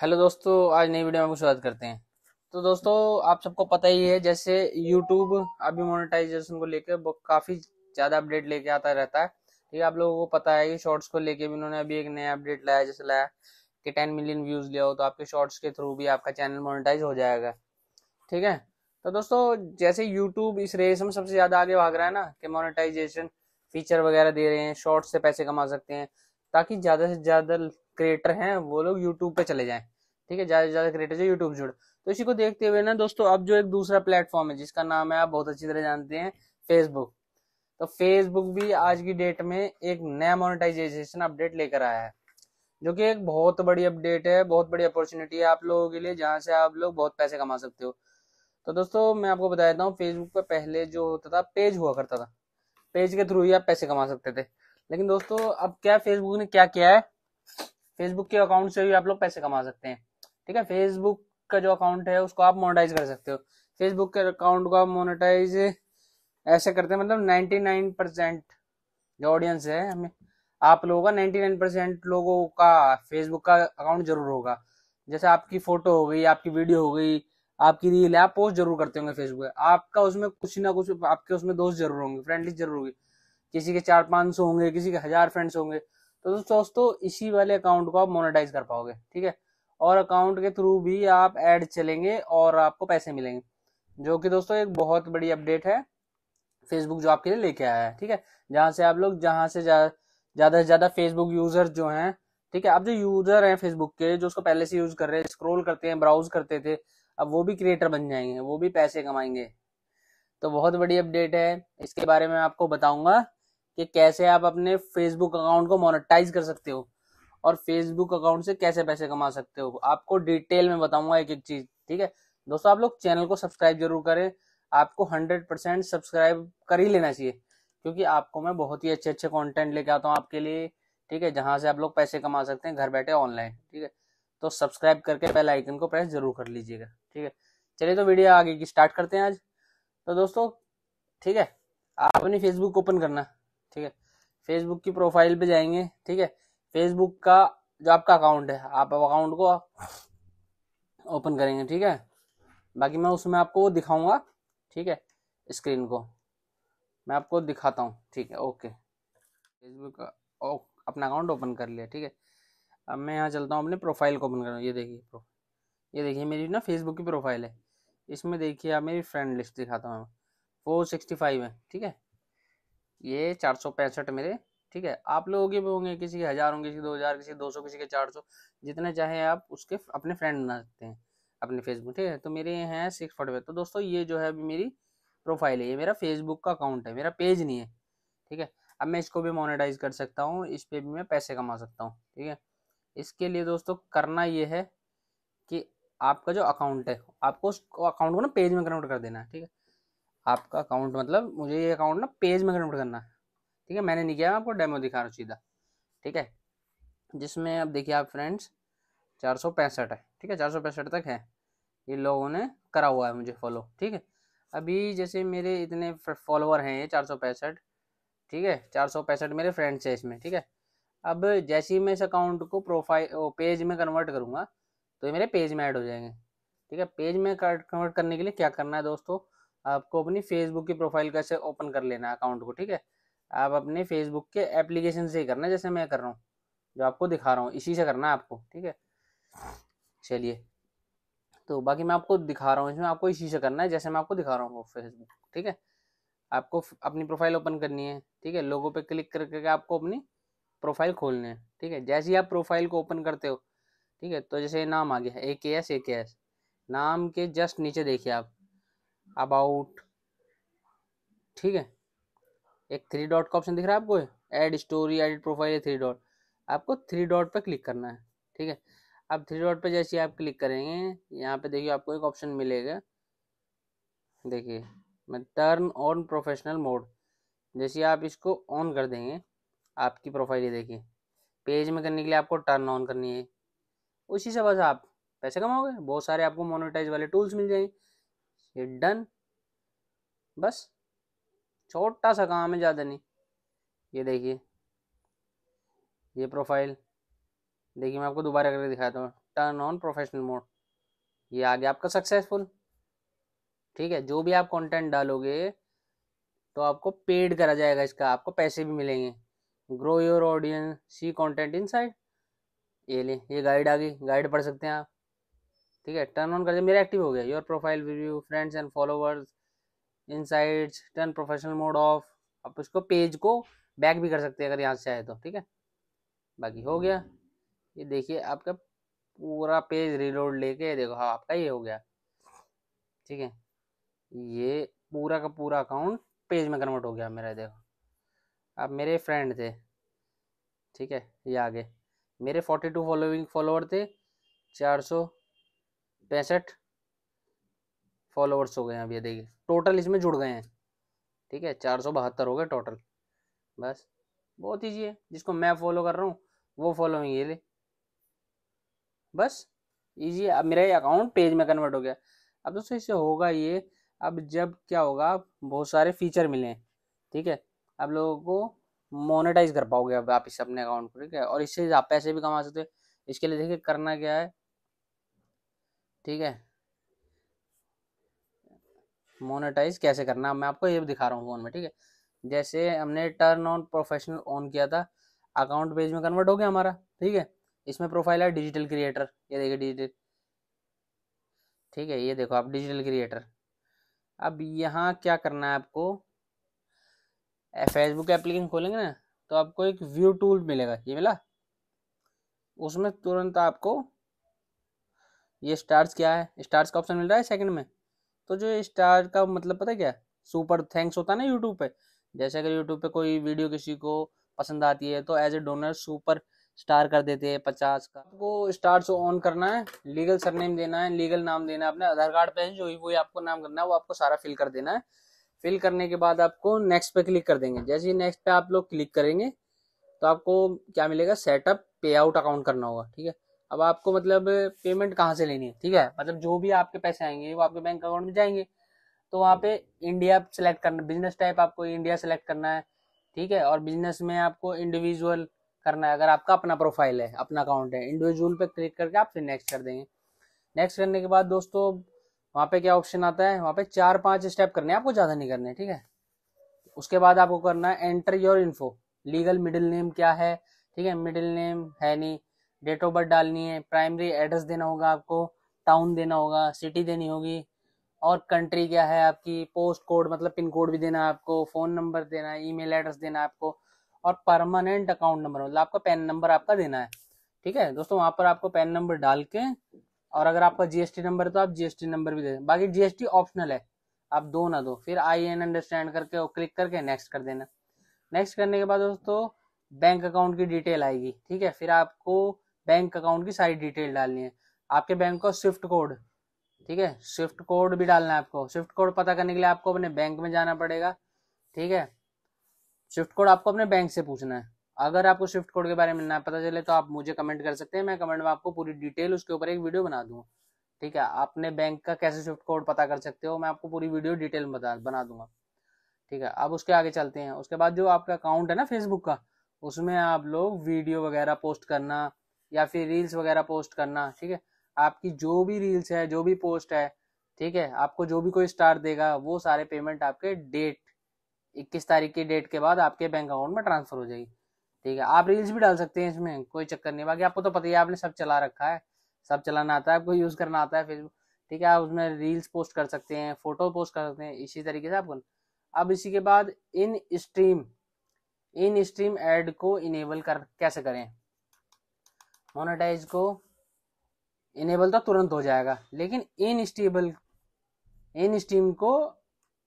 hello दोस्तों आज नई वीडियो में आपको स्वागत करते हैं तो दोस्तों आप सबको पता ही है जैसे यूट्यूब अभी मोनेटाइजेशन को लेकर काफ़ी ज़्यादा अपडेट लेके आता रहता है ठीक है आप लोगों को पता है कि शॉर्ट्स को लेके भी उन्होंने अभी एक नया अपडेट लाया जैसे लाया कि टेन मिलियन व्यूज़ लिया हो तो आपके शॉर्ट्स के थ्रू भी आपका चैनल मोनिटाइज हो जाएगा ठीक है तो दोस्तों जैसे यूट्यूब इस रेस में सबसे ज़्यादा आगे भाग रहा है ना कि मोनिटाइजेशन फीचर वगैरह दे रहे हैं शॉर्ट्स से पैसे कमा सकते हैं ताकि ज़्यादा से ज़्यादा क्रिएटर हैं वो लोग यूट्यूब पे चले जाएं ठीक है ज्यादा से ज्यादा क्रिएटर जो यूट्यूब जुड़ तो इसी को देखते हुए ना दोस्तों अब जो एक दूसरा प्लेटफॉर्म है जिसका नाम है आप बहुत अच्छी तरह जानते हैं फेसबुक तो फेसबुक भी आज की डेट में एक नया मोनिटाइजेशन अपडेट लेकर आया है जो कि एक बहुत बड़ी अपडेट है बहुत बड़ी अपॉर्चुनिटी है आप लोगों के लिए जहाँ से आप लोग बहुत पैसे कमा सकते हो तो दोस्तों मैं आपको बता देता हूँ फेसबुक पर पहले जो होता था पेज हुआ करता था पेज के थ्रू ही आप पैसे कमा सकते थे लेकिन दोस्तों अब क्या फेसबुक ने क्या किया है फेसबुक के अकाउंट से भी आप लोग पैसे कमा सकते हैं ठीक है फेसबुक का जो अकाउंट है उसको आप मोनेटाइज कर सकते हो फेसबुक के अकाउंट को आप मोनेटाइज ऐसे करते हैं मतलब नाइन्टी नाइन परसेंट जो ऑडियंस है हमें आप लोगों का नाइनटी नाइन परसेंट लोगों का फेसबुक का अकाउंट जरूर होगा जैसे आपकी फोटो हो गई आपकी वीडियो हो गई आपकी रील है आप पोस्ट जरूर करते होंगे फेसबुक पे आपका उसमें कुछ ना कुछ आपके उसमें दोस्त जरूर होंगे फ्रेंडली जरूर होगी किसी के चार पाँच सौ होंगे किसी के हजार फ्रेंड्स होंगे तो दोस्तों इसी वाले अकाउंट को आप मोनेटाइज कर पाओगे ठीक है और अकाउंट के थ्रू भी आप एड चलेंगे और आपको पैसे मिलेंगे जो कि दोस्तों एक बहुत बड़ी अपडेट है फेसबुक जो आपके लिए लेके आया है ठीक है जहां से आप लोग जहां से ज़्यादा से ज़्यादा फेसबुक यूज़र जो हैं ठीक है आप जो यूज़र हैं फेसबुक के जो उसको पहले से यूज़ कर रहे हैं स्क्रोल करते हैं ब्राउज करते थे अब वो भी क्रिएटर बन जाएंगे वो भी पैसे कमाएंगे तो बहुत बड़ी अपडेट है इसके बारे में आपको बताऊंगा कि कैसे आप अपने फेसबुक अकाउंट को मोनेटाइज कर सकते हो और फेसबुक अकाउंट से कैसे पैसे कमा सकते हो आपको डिटेल में बताऊंगा एक एक चीज ठीक है दोस्तों आप लोग चैनल को सब्सक्राइब जरूर करें आपको हंड्रेड परसेंट सब्सक्राइब कर ही लेना चाहिए क्योंकि आपको मैं बहुत ही अच्छे अच्छे कॉन्टेंट लेके आता हूँ आपके लिए ठीक है जहाँ से आप लोग पैसे कमा सकते हैं घर बैठे ऑनलाइन ठीक है तो सब्सक्राइब करके पहले आइकन को प्रेस जरूर कर लीजिएगा ठीक है चलिए तो वीडियो आगे की स्टार्ट करते हैं आज तो दोस्तों ठीक है आप अपनी फेसबुक ओपन करना ठीक है फेसबुक की प्रोफाइल पे जाएंगे ठीक है फेसबुक का जो आपका अकाउंट है आप अकाउंट को ओपन करेंगे ठीक है बाकी मैं उसमें आपको वो दिखाऊंगा ठीक है स्क्रीन को मैं आपको दिखाता हूँ ठीक है ओके फेसबुक का अपना अकाउंट ओपन कर लिया ठीक है अब मैं यहाँ चलता हूँ अपने प्रोफाइल को ओपन कर ये देखिए ये देखिए मेरी ना फेसबुक की प्रोफाइल है इसमें देखिए आप मेरी फ्रेंड लिस्ट दिखाता हूँ फोर सिक्सटी फाइव है ठीक है ये चार सौ पैंसठ मेरे ठीक है आप लोगों के भी होंगे किसी के हज़ार होंगे किसी के दो हज़ार किसी के दो सौ किसी के चार सौ जितने चाहे आप उसके अपने फ्रेंड बना सकते हैं अपने फेसबुक ठीक है तो मेरे हैं सिक्स फोर्टी फाइव तो दोस्तों ये जो है अभी मेरी प्रोफाइल है ये मेरा फेसबुक का अकाउंट है मेरा पेज नहीं है ठीक है अब मैं इसको भी मोनेटाइज कर सकता हूँ इस पर भी मैं पैसे कमा सकता हूँ ठीक है इसके लिए दोस्तों करना ये है कि आपका जो अकाउंट है आपको उस अकाउंट को ना पेज में कन्वर्ट कर देना है ठीक है आपका अकाउंट मतलब मुझे ये अकाउंट ना पेज में कन्वर्ट करना है ठीक है मैंने नहीं किया मैं आपको डेमो दिखा रहा हूँ सीधा ठीक है जिसमें अब देखिए आप फ्रेंड्स चार सौ पैंसठ है ठीक है चार सौ पैंसठ तक है ये लोगों ने करा हुआ है मुझे फॉलो ठीक है अभी जैसे मेरे इतने फॉलोअर हैं ये चार सौ पैंसठ ठीक है चार सौ पैंसठ मेरे फ्रेंड्स हैं इसमें ठीक है अब जैसे ही मैं इस अकाउंट को प्रोफाइल पेज में कन्वर्ट करूँगा तो ये मेरे पेज में ऐड हो जाएंगे ठीक है पेज में कन्वर्ट करने के लिए क्या करना है दोस्तों आपको अपनी फेसबुक की प्रोफाइल कैसे ओपन कर लेना है अकाउंट को ठीक है आप अपने फेसबुक के एप्लीकेशन से ही करना जैसे मैं कर रहा हूँ जो आपको दिखा रहा हूँ इसी से करना है आपको ठीक है चलिए तो बाकी मैं आपको दिखा रहा हूँ इसमें आपको इसी से करना है जैसे मैं आपको दिखा रहा हूँ फेसबुक ठीक है आपको अपनी प्रोफाइल ओपन करनी है ठीक है लोगों पे क्लिक करके आपको अपनी प्रोफाइल खोलनी है ठीक है जैसे ही आप प्रोफाइल को ओपन करते हो ठीक है तो जैसे नाम आ गया ए के एस ए के एस नाम के जस्ट नीचे देखिए आप अबाउट ठीक है एक थ्री डॉट का ऑप्शन दिख रहा है आपको एड स्टोरी एडिट प्रोफाइल है थ्री डॉट आपको थ्री डॉट पर क्लिक करना है ठीक है अब थ्री डॉट पर जैसे आप क्लिक करेंगे यहाँ पे देखिए आपको एक ऑप्शन मिलेगा देखिए मैं टर्न ऑन प्रोफेशनल मोड जैसे आप इसको ऑन कर देंगे आपकी प्रोफाइल ये देखिए पेज में करने के लिए आपको टर्न ऑन करनी है उसी से बस आप पैसे कमाओगे बहुत सारे आपको मोनेटाइज वाले टूल्स मिल जाएंगे ये डन बस छोटा सा काम है ज़्यादा नहीं ये देखिए ये प्रोफाइल देखिए मैं आपको दोबारा करके दिखाता हूँ टर्न ऑन प्रोफेशनल मोड ये आ गया आपका सक्सेसफुल ठीक है जो भी आप कंटेंट डालोगे तो आपको पेड करा जाएगा इसका आपको पैसे भी मिलेंगे grow your audience see content inside ये ले ये गाइड आ गई गाइड पढ़ सकते हैं आप ठीक है टर्न ऑन कर दिया मेरा एक्टिव हो गया your profile review friends and followers in turn professional mode off आप इसको पेज को बैक भी कर सकते हैं अगर यहाँ से आए तो ठीक है बाकी हो गया ये देखिए आपका पूरा पेज रिलोड लेके देखो हाँ आपका ये हो गया ठीक है ये पूरा का पूरा अकाउंट पेज में कन्वर्ट हो गया मेरा देखो आप मेरे फ्रेंड थे ठीक है ये आगे मेरे फोर्टी टू फॉलोइंग फॉलोअर थे चार सौ पैंसठ फॉलोअर्स हो गए हैं अभी देखिए टोटल इसमें जुड़ गए हैं ठीक है चार सौ बहत्तर हो गए टोटल बस बहुत ईजी है जिसको मैं फॉलो कर रहा हूँ वो फॉलोइंग ये ले बस ईजी अब मेरा ये अकाउंट पेज में कन्वर्ट हो गया अब दोस्तों इससे होगा ये अब जब क्या होगा बहुत सारे फीचर मिले हैं ठीक है अब लोगों को मोनेटाइज कर पाओगे अब आप इस अपने अकाउंट को ठीक है और इससे आप पैसे भी कमा सकते हो इसके लिए देखिए करना क्या है ठीक है मोनेटाइज कैसे करना मैं आपको ये भी दिखा रहा हूँ फ़ोन में ठीक है जैसे हमने टर्न ऑन प्रोफेशनल ऑन किया था अकाउंट पेज में कन्वर्ट हो गया हमारा ठीक है इसमें प्रोफाइल है डिजिटल क्रिएटर ये देखिए डिजिटल ठीक है ये देखो आप डिजिटल क्रिएटर अब यहाँ क्या करना है आपको फेसबुक एप्लीकेशन खोलेंगे ना तो आपको एक व्यू टूल मिलेगा ये मिला उसमें तुरंत आपको ये स्टार्स क्या है स्टार्स का ऑप्शन मिल रहा है सेकंड में तो जो स्टार का मतलब पता है क्या सुपर थैंक्स होता है ना यूट्यूब पे जैसे अगर यूट्यूब पे कोई वीडियो किसी को पसंद आती है तो as a donor super star कर देते हैं पचास का आपको स्टार ऑन करना है लीगल सरनेम देना है लीगल नाम देना है अपने आधार कार्ड पे जो भी वो आपको नाम करना है वो आपको सारा फिल कर देना है फिल करने के बाद आपको नेक्स्ट पे क्लिक कर देंगे जैसे ही नेक्स्ट पे आप लोग क्लिक करेंगे तो आपको क्या मिलेगा सेटअप पे आउट अकाउंट करना होगा ठीक है अब आपको मतलब पेमेंट कहाँ से लेनी है ठीक है मतलब जो भी आपके पैसे आएंगे वो आपके बैंक अकाउंट में जाएंगे तो वहाँ पे इंडिया सेलेक्ट करना बिजनेस टाइप आपको इंडिया सेलेक्ट करना है ठीक है और बिजनेस में आपको इंडिविजुअल करना है अगर आपका अपना प्रोफाइल है अपना अकाउंट है इंडिविजुअल पे क्लिक करके आप फिर नेक्स्ट कर देंगे नेक्स्ट करने के बाद दोस्तों वहाँ पे क्या ऑप्शन आता है वहाँ पे चार पांच स्टेप करने हैं आपको ज़्यादा नहीं करने ठीक है उसके बाद आपको करना है enter your info legal middle name क्या है ठीक है मिडिल नेम है नहीं डेट ऑफ बर्थ डालनी है प्राइमरी एड्रेस देना होगा आपको टाउन देना होगा सिटी देनी होगी और कंट्री क्या है आपकी पोस्ट कोड मतलब पिन कोड भी देना है आपको फ़ोन नंबर देना है ईमेल एड्रेस देना है आपको और परमानेंट अकाउंट नंबर मतलब आपका पैन नंबर आपका देना है ठीक है दोस्तों वहाँ पर आपको पैन नंबर डाल के और अगर आपका जीएसटी नंबर है तो आप जीएसटी नंबर भी दे बाकी जीएसटी ऑप्शनल है आप दो ना दो फिर आई एन अंडरस्टैंड करके और क्लिक करके नेक्स्ट कर देना नेक्स्ट करने के बाद दोस्तों बैंक अकाउंट की डिटेल आएगी ठीक है फिर आपको बैंक अकाउंट की सारी डिटेल डालनी है आपके बैंक को स्विफ्ट कोड ठीक है स्विफ्ट कोड भी डालना है आपको स्विफ्ट कोड पता करने के लिए आपको अपने बैंक में जाना पड़ेगा ठीक है स्विफ्ट कोड आपको अपने बैंक से पूछना है अगर आपको स्विफ्ट कोड के बारे में ना पता चले तो आप मुझे कमेंट कर सकते हैं मैं कमेंट में आपको पूरी डिटेल उसके ऊपर एक वीडियो बना दूंगा ठीक है आपने बैंक का कैसे स्विफ्ट कोड पता कर सकते हो मैं आपको पूरी वीडियो डिटेल बता बना दूंगा ठीक है अब उसके आगे चलते हैं उसके बाद जो आपका अकाउंट है ना फेसबुक का उसमें आप लोग वीडियो वगैरह पोस्ट करना या फिर रील्स वगैरह पोस्ट करना ठीक है आपकी जो भी रील्स है जो भी पोस्ट है ठीक है आपको जो भी कोई स्टार देगा वो सारे पेमेंट आपके डेट इक्कीस तारीख की डेट के बाद आपके बैंक अकाउंट में ट्रांसफर हो जाएगी ठीक है आप रील्स भी डाल सकते हैं इसमें कोई चक्कर नहीं बाकी आपको तो पता ही आपने सब चला रखा है सब चलाना आता है आपको यूज करना आता है फेसबुक ठीक है आप उसमें रील्स पोस्ट कर सकते हैं फोटो पोस्ट कर सकते हैं इसी तरीके से आपको अब इसी के बाद in stream in stream ad को इनेबल कर कैसे करें मोनेटाइज को इनेबल तो तुरंत हो जाएगा लेकिन इन स्टेबल इन स्टीम को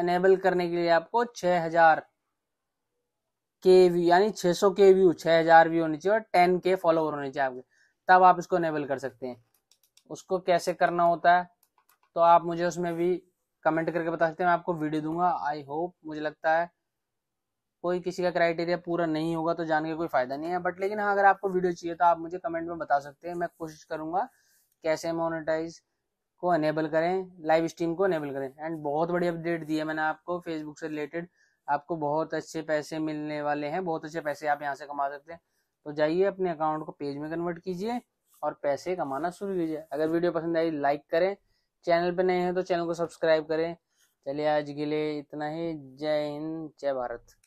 इनेबल करने के लिए आपको 6000 के व्यू यानी 600 के व्यू हजार व्यू होने चाहिए और टेन के फॉलोवर होने चाहिए आपके तब आप इसको इनेबल कर सकते हैं उसको कैसे करना होता है तो आप मुझे उसमें भी कमेंट करके बता सकते हैं मैं आपको वीडियो दूंगा आई होप मुझे लगता है कोई किसी का क्राइटेरिया पूरा नहीं होगा तो जान के कोई फायदा नहीं है बट लेकिन हाँ अगर आपको वीडियो चाहिए तो आप मुझे कमेंट में बता सकते हैं मैं कोशिश करूंगा कैसे मोनेटाइज को अनेबल करें लाइव स्ट्रीम को अनेबल करें एंड बहुत बड़ी अपडेट दी है मैंने आपको फेसबुक से रिलेटेड आपको बहुत अच्छे पैसे मिलने वाले हैं बहुत अच्छे पैसे आप यहाँ से कमा सकते हैं तो जाइए अपने अकाउंट को पेज में कन्वर्ट कीजिए और पैसे कमाना शुरू कीजिए अगर वीडियो पसंद आई लाइक करें चैनल पर नए हैं तो चैनल को सब्सक्राइब करें चलिए आज के लिए इतना ही जय हिंद जय भारत